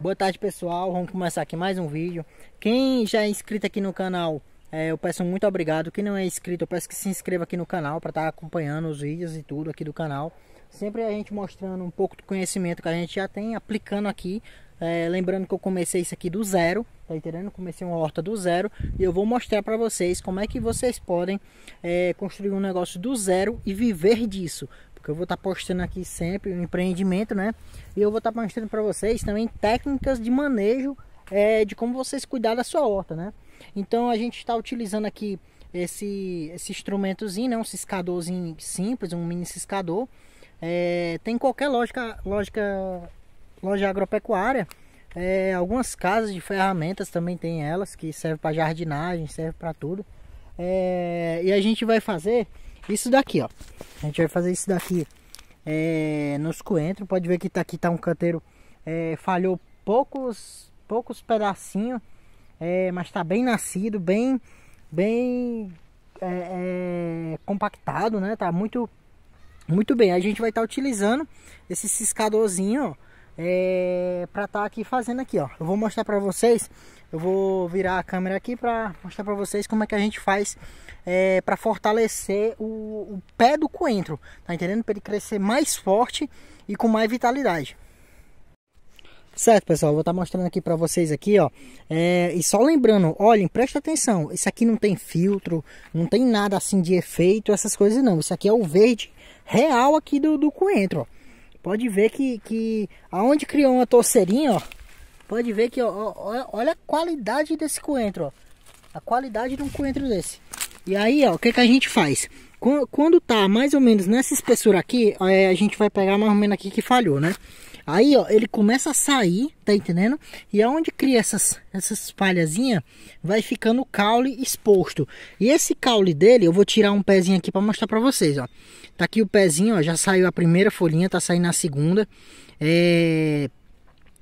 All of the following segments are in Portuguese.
Boa tarde pessoal, vamos começar aqui mais um vídeo. Quem já é inscrito aqui no canal, é, eu peço muito obrigado. Quem não é inscrito, eu peço que se inscreva aqui no canal para estar tá acompanhando os vídeos e tudo aqui do canal. Sempre a gente mostrando um pouco do conhecimento que a gente já tem, aplicando aqui. É, lembrando que eu comecei isso aqui do zero, tá entendendo? Comecei uma horta do zero e eu vou mostrar para vocês como é que vocês podem é, construir um negócio do zero e viver disso época. Eu vou estar tá postando aqui sempre o um empreendimento, né? E eu vou estar tá mostrando para vocês também técnicas de manejo é, de como vocês cuidar da sua horta, né? Então a gente está utilizando aqui esse, esse instrumentozinho, né? um ciscadorzinho simples, um mini ciscador. É, tem qualquer lógica, lógica, loja agropecuária. É, algumas casas de ferramentas também tem elas que servem para jardinagem, serve para tudo. É, e a gente vai fazer isso daqui, ó. A gente vai fazer isso daqui é, nos coentros. Pode ver que tá aqui tá um canteiro é, falhou poucos poucos pedacinhos, é, mas tá bem nascido, bem bem é, é, compactado, né? Tá muito muito bem. A gente vai estar tá utilizando esse ciscadorzinho, é, para estar tá aqui fazendo aqui, ó. Eu vou mostrar para vocês eu vou virar a câmera aqui para mostrar para vocês como é que a gente faz é, para fortalecer o, o, pé do coentro, tá entendendo? Para ele crescer mais forte e com mais vitalidade. Certo, pessoal, vou estar tá mostrando aqui para vocês aqui, ó. É, e só lembrando, olhem, presta atenção, isso aqui não tem filtro, não tem nada assim de efeito, essas coisas não. Isso aqui é o verde real aqui do, do coentro, ó. Pode ver que, que aonde criou uma torceirinha, ó, Pode ver que ó, ó, olha a qualidade desse coentro, ó. A qualidade de um coentro desse. E aí, ó, o que, que a gente faz? Quando, quando tá mais ou menos nessa espessura aqui, a gente vai pegar mais ou menos aqui que falhou, né? Aí, ó, ele começa a sair, tá entendendo? E aonde cria essas, essas falhazinhas, vai ficando o caule exposto. E esse caule dele, eu vou tirar um pezinho aqui para mostrar para vocês, ó. Tá aqui o pezinho, ó, já saiu a primeira folhinha, tá saindo a segunda. É...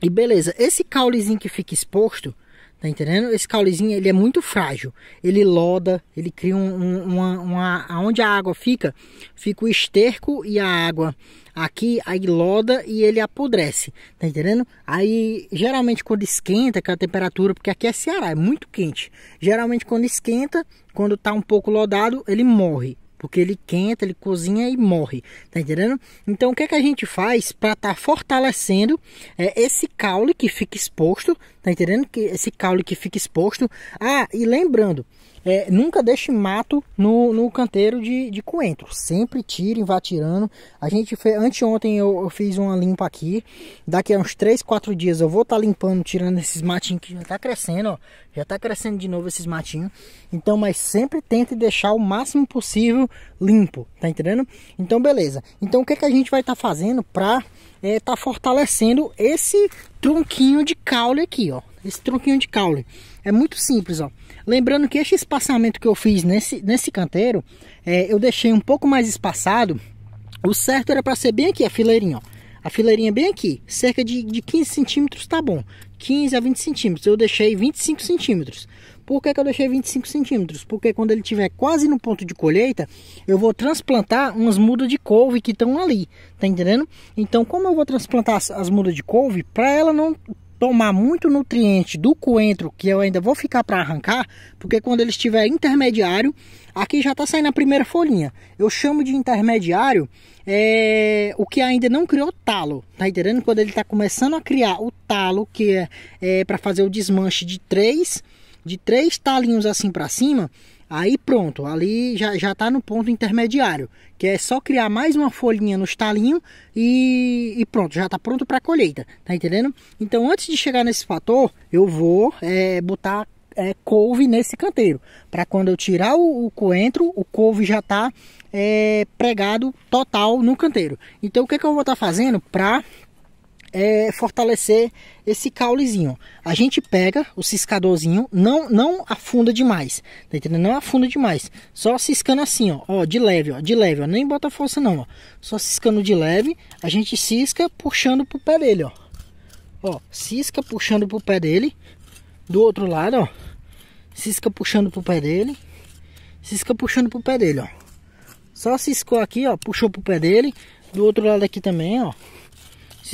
E beleza, esse caulezinho que fica exposto, tá entendendo? Esse caulezinho ele é muito frágil, ele loda, ele cria um, um, uma, uma, Onde a água fica, fica o esterco e a água aqui, aí loda e ele apodrece, tá entendendo? Aí geralmente quando esquenta, que é a temperatura, porque aqui é Ceará, é muito quente. Geralmente quando esquenta, quando tá um pouco lodado, ele morre porque ele quenta, ele cozinha e morre, tá entendendo? Então o que é que a gente faz para estar tá fortalecendo é, esse caule que fica exposto, tá entendendo? Que esse caule que fica exposto. Ah, e lembrando, é, nunca deixe mato no, no canteiro de, de coentro. Sempre tirem, vá tirando. A gente fez, anteontem eu, eu fiz uma limpa aqui. Daqui a uns 3, 4 dias eu vou estar tá limpando, tirando esses matinhos que já está crescendo, ó. Já está crescendo de novo esses matinhos. Então, mas sempre tente deixar o máximo possível limpo, tá entendendo? Então, beleza. Então, o que, que a gente vai estar tá fazendo para é, tá fortalecendo esse tronquinho de caule aqui, ó. Esse tronquinho de caule. É muito simples, ó. Lembrando que este espaçamento que eu fiz nesse, nesse canteiro, é, eu deixei um pouco mais espaçado. O certo era para ser bem aqui, a fileirinha, ó. A fileirinha é bem aqui, cerca de, de 15 centímetros tá bom. 15 a 20 centímetros, eu deixei 25 centímetros. Por que, que eu deixei 25 centímetros? Porque quando ele tiver quase no ponto de colheita, eu vou transplantar umas mudas de couve que estão ali, tá entendendo? Então, como eu vou transplantar as, as mudas de couve, para ela não tomar muito nutriente do coentro, que eu ainda vou ficar para arrancar, porque quando ele estiver intermediário, aqui já está saindo a primeira folhinha. Eu chamo de intermediário é, o que ainda não criou talo, tá entendendo? Quando ele está começando a criar o talo, que é, é para fazer o desmanche de três, de três talinhos assim para cima, Aí pronto, ali já, já tá no ponto intermediário, que é só criar mais uma folhinha no estalinho e, e pronto, já tá pronto para colheita, tá entendendo? Então antes de chegar nesse fator, eu vou é, botar é, couve nesse canteiro, para quando eu tirar o, o, coentro, o couve já tá é, pregado total no canteiro. Então o que, que eu vou estar tá fazendo para é, fortalecer esse caulezinho. A gente pega o ciscadorzinho, não, não afunda demais, tá entendendo? Não afunda demais, só ciscando assim, ó, ó de leve, ó, de leve, ó, nem bota força não, ó. Só ciscando de leve, a gente cisca puxando pro pé dele, ó. Ó, cisca puxando pro pé dele, do outro lado, ó. Cisca puxando pro pé dele, cisca puxando pro pé dele, ó. Só ciscou aqui, ó, puxou pro pé dele, do outro lado aqui também, ó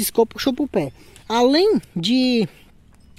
ciscou, puxou para o pé. Além de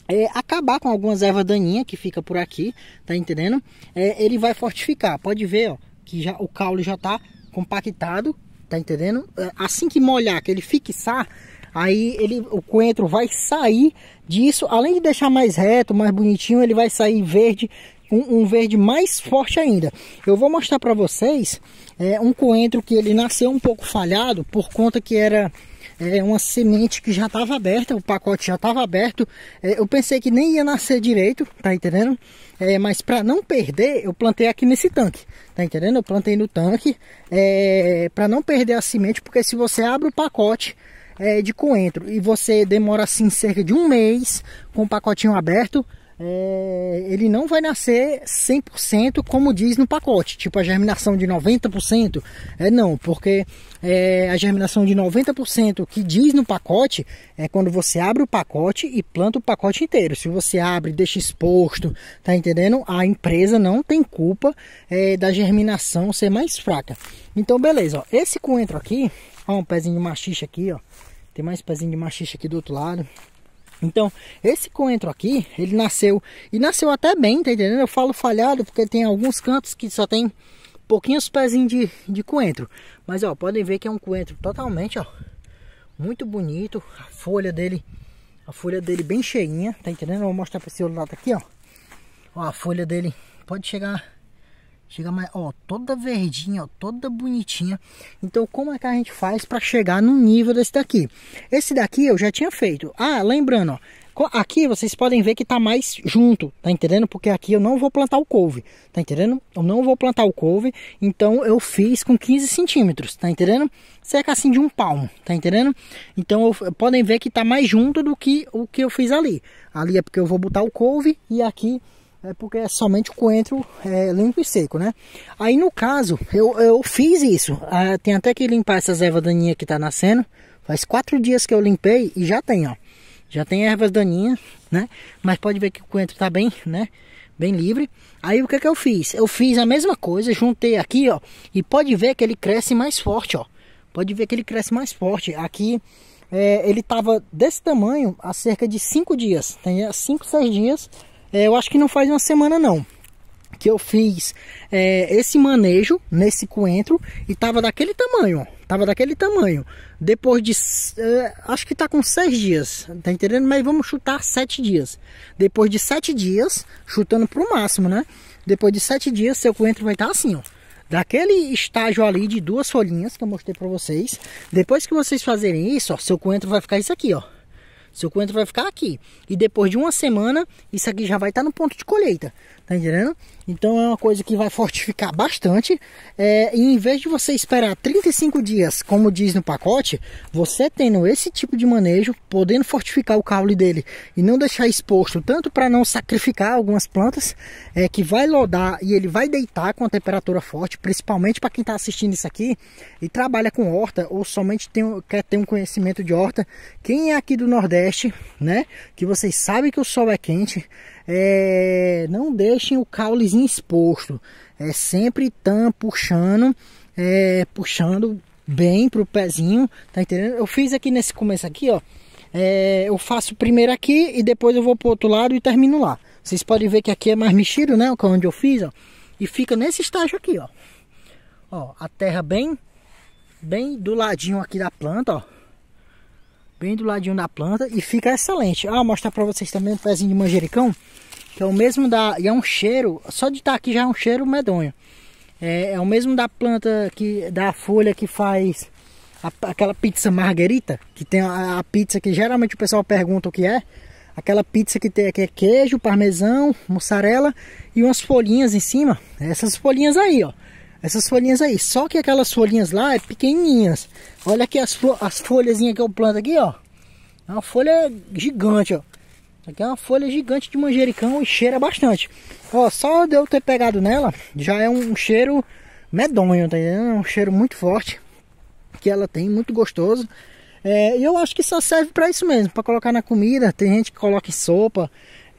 é, acabar com algumas ervas daninhas que fica por aqui, tá entendendo? É, ele vai fortificar, pode ver, ó, que já, o caule já tá compactado, tá entendendo? É, assim que molhar, que ele fixar, aí ele, o coentro vai sair disso, além de deixar mais reto, mais bonitinho, ele vai sair verde, um, um verde mais forte ainda. Eu vou mostrar para vocês é, um coentro que ele nasceu um pouco falhado, por conta que era é uma semente que já estava aberta, o pacote já estava aberto. É, eu pensei que nem ia nascer direito, tá entendendo? É, mas para não perder, eu plantei aqui nesse tanque, tá entendendo? Eu plantei no tanque é, para não perder a semente, porque se você abre o pacote é, de coentro e você demora assim cerca de um mês com o pacotinho aberto, é, ele não vai nascer 100% como diz no pacote, tipo a germinação de 90%, é não, porque é, a germinação de 90% que diz no pacote é quando você abre o pacote e planta o pacote inteiro. Se você abre, deixa exposto, tá entendendo? A empresa não tem culpa é, da germinação ser mais fraca. Então, beleza, ó, esse coentro aqui, ó, um pezinho de machixe aqui, ó, tem mais pezinho de machixe aqui do outro lado. Então, esse coentro aqui, ele nasceu, e nasceu até bem, tá entendendo? Eu falo falhado porque tem alguns cantos que só tem pouquinhos pezinhos de, de coentro. Mas, ó, podem ver que é um coentro totalmente, ó, muito bonito. A folha dele, a folha dele bem cheinha, tá entendendo? Eu vou mostrar pra esse outro lado aqui, ó. Ó, a folha dele pode chegar Chega mais, ó, toda verdinha, ó, toda bonitinha. Então, como é que a gente faz para chegar no nível desse daqui? Esse daqui eu já tinha feito. Ah, lembrando, ó, aqui vocês podem ver que tá mais junto, tá entendendo? Porque aqui eu não vou plantar o couve, tá entendendo? Eu não vou plantar o couve, então eu fiz com 15 centímetros, tá entendendo? Seca assim de um palmo, tá entendendo? Então, eu, podem ver que tá mais junto do que o que eu fiz ali. Ali é porque eu vou botar o couve e aqui é porque é somente o coentro é, limpo e seco, né? Aí no caso, eu, eu fiz isso. Ah, tem até que limpar essas ervas daninhas que tá nascendo. Faz quatro dias que eu limpei e já tem, ó. Já tem ervas daninhas, né? Mas pode ver que o coentro tá bem, né? Bem livre. Aí o que é que eu fiz? Eu fiz a mesma coisa, juntei aqui, ó. E pode ver que ele cresce mais forte, ó. Pode ver que ele cresce mais forte. Aqui é, ele tava desse tamanho há cerca de cinco dias. Tem cinco seis dias é, eu acho que não faz uma semana não, que eu fiz é, esse manejo nesse coentro e tava daquele tamanho, tava daquele tamanho. Depois de, é, acho que tá com seis dias, tá entendendo? Mas vamos chutar sete dias. Depois de sete dias, chutando para o máximo, né? Depois de sete dias, seu coentro vai estar tá assim, ó. Daquele estágio ali de duas folhinhas que eu mostrei para vocês. Depois que vocês fazerem isso, ó, seu coentro vai ficar isso aqui, ó. Seu coentro vai ficar aqui. E depois de uma semana, isso aqui já vai estar tá no ponto de colheita. Tá entendendo? Então é uma coisa que vai fortificar bastante. É, e em vez de você esperar 35 dias, como diz no pacote, você tendo esse tipo de manejo, podendo fortificar o caule dele e não deixar exposto, tanto para não sacrificar algumas plantas, é, que vai lodar e ele vai deitar com a temperatura forte, principalmente para quem está assistindo isso aqui e trabalha com horta ou somente tem, quer ter um conhecimento de horta. Quem é aqui do Nordeste, né? Que vocês sabem que o sol é quente é, não deixem o caulezinho exposto. É sempre tam puxando, é, puxando bem pro pezinho, tá entendendo? Eu fiz aqui nesse começo aqui, ó. É, eu faço primeiro aqui e depois eu vou pro outro lado e termino lá. Vocês podem ver que aqui é mais mexido, né? É onde eu fiz, ó. E fica nesse estágio aqui, ó. Ó, a terra bem, bem do ladinho aqui da planta, ó bem do ladinho da planta e fica excelente. Ah, mostrar para vocês também um pezinho de manjericão, que é o mesmo da... e é um cheiro, só de estar tá aqui já é um cheiro medonho. É, é o mesmo da planta, que da folha que faz a, aquela pizza margarita, que tem a, a, pizza que geralmente o pessoal pergunta o que é. Aquela pizza que tem aqui é queijo, parmesão, mussarela e umas folhinhas em cima. Essas folhinhas aí, ó. Essas folhinhas aí. Só que aquelas folhinhas lá é pequenininhas. Olha aqui as, as folhazinhas que eu planto aqui, ó. É uma folha gigante, ó. Aqui é uma folha gigante de manjericão e cheira bastante. Ó, só de eu ter pegado nela, já é um cheiro medonho, tá entendendo? É um cheiro muito forte que ela tem, muito gostoso. É, eu acho que só serve para isso mesmo, para colocar na comida. Tem gente que coloca em sopa,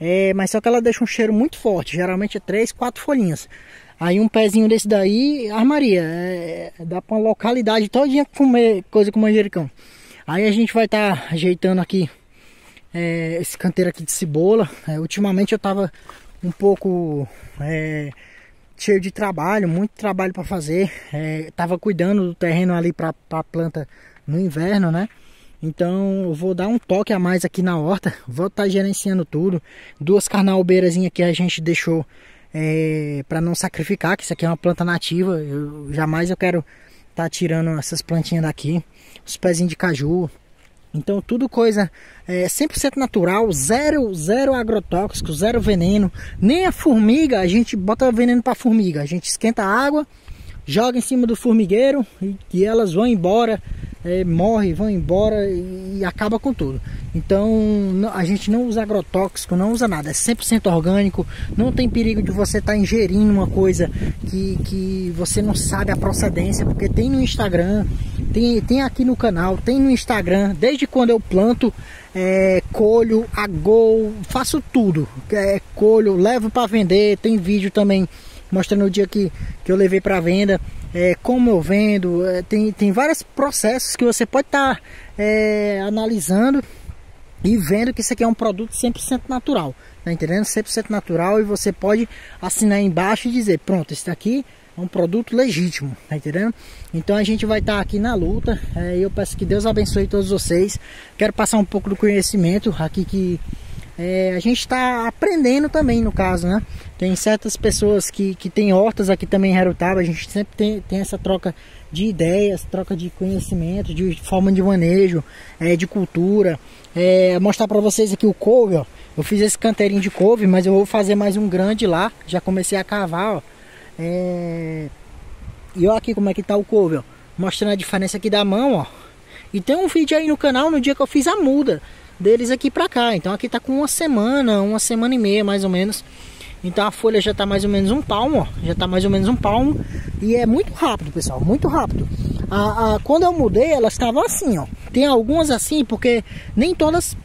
é, mas só que ela deixa um cheiro muito forte. Geralmente é 3, 4 folhinhas. Aí um pezinho desse daí, armaria. Ah, é, é, dá pra uma localidade todinha comer coisa com manjericão. Aí a gente vai estar tá ajeitando aqui é, esse canteiro aqui de cebola. É, ultimamente eu tava um pouco é, cheio de trabalho, muito trabalho para fazer. É, tava cuidando do terreno ali para a planta no inverno, né? Então eu vou dar um toque a mais aqui na horta. Vou estar tá gerenciando tudo. Duas carnaubeiras que a gente deixou é, para não sacrificar, que isso aqui é uma planta nativa, eu, jamais eu quero estar tá tirando essas plantinhas daqui, os pezinhos de caju. Então tudo coisa é, 100% natural, zero, zero agrotóxico, zero veneno, nem a formiga, a gente bota veneno para formiga, a gente esquenta a água, joga em cima do formigueiro e, e elas vão embora é, morre, vão embora e, e, acaba com tudo. Então a gente não usa agrotóxico, não usa nada, é 100% orgânico, não tem perigo de você estar tá ingerindo uma coisa que, que você não sabe a procedência, porque tem no Instagram, tem, tem aqui no canal, tem no Instagram, desde quando eu planto, é, colho, agou, faço tudo, é, colho, levo para vender, tem vídeo também mostrando o dia que, que eu levei para venda é, como eu vendo, é, tem, tem vários processos que você pode estar tá, é, analisando e vendo que isso aqui é um produto 100% natural, tá entendendo? 100% natural e você pode assinar embaixo e dizer, pronto, esse aqui é um produto legítimo, tá entendendo? Então a gente vai estar tá aqui na luta, é, eu peço que Deus abençoe todos vocês, quero passar um pouco do conhecimento aqui que é, a gente está aprendendo também, no caso, né? Tem certas pessoas que, que têm hortas aqui também em Herutaba, a gente sempre tem, tem essa troca de ideias, troca de conhecimento, de forma de manejo, é, de cultura. É, mostrar para vocês aqui o couve, ó. Eu fiz esse canteirinho de couve, mas eu vou fazer mais um grande lá. Já comecei a cavar, ó. É... E ó aqui como é que tá o couve, ó. Mostrando a diferença aqui da mão, ó. E tem um vídeo aí no canal no dia que eu fiz a muda deles aqui para cá. Então aqui tá com uma semana, uma semana e meia mais ou menos. Então a folha já tá mais ou menos um palmo, ó. Já tá mais ou menos um palmo. E é muito rápido, pessoal, muito rápido. A, a, quando eu mudei, elas estavam assim, ó. Tem algumas assim, porque nem todas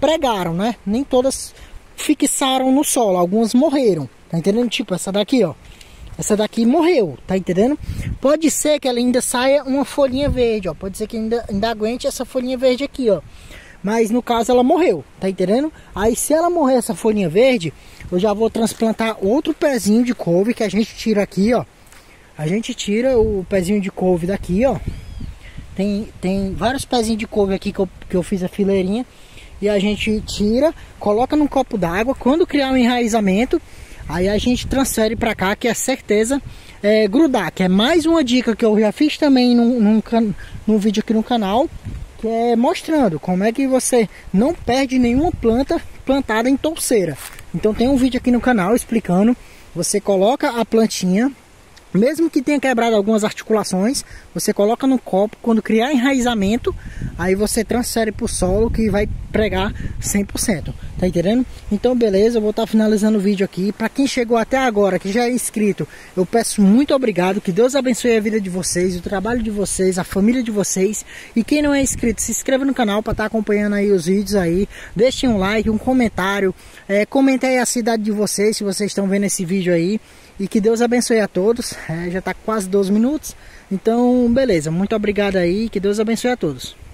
pregaram, né? Nem todas fixaram no solo. Algumas morreram, tá entendendo? Tipo essa daqui, ó. Essa daqui morreu, tá entendendo? Pode ser que ela ainda saia uma folhinha verde, ó. Pode ser que ainda, ainda aguente essa folhinha verde aqui, ó. Mas no caso ela morreu, tá entendendo? Aí se ela morrer essa folhinha verde, eu já vou transplantar outro pezinho de couve que a gente tira aqui, ó. A gente tira o pezinho de couve daqui, ó. Tem, tem vários pezinhos de couve aqui que eu, que eu fiz a fileirinha. E a gente tira, coloca num copo d'água. Quando criar um enraizamento, aí a gente transfere para cá, que é certeza é, grudar. Que é mais uma dica que eu já fiz também num, num, num vídeo aqui no canal que é mostrando como é que você não perde nenhuma planta plantada em touceira. Então tem um vídeo aqui no canal explicando. Você coloca a plantinha mesmo que tenha quebrado algumas articulações, você coloca no copo, quando criar enraizamento, aí você transfere para o solo que vai pregar 100%, tá entendendo? Então beleza, eu vou estar tá finalizando o vídeo aqui. Para quem chegou até agora, que já é inscrito, eu peço muito obrigado, que Deus abençoe a vida de vocês, o trabalho de vocês, a família de vocês. E quem não é inscrito, se inscreva no canal para estar tá acompanhando aí os vídeos aí. Deixem um like, um comentário, é, comentem aí a cidade de vocês, se vocês estão vendo esse vídeo aí. E que Deus abençoe a todos. É, já está quase 12 minutos. Então, beleza. Muito obrigado aí. Que Deus abençoe a todos.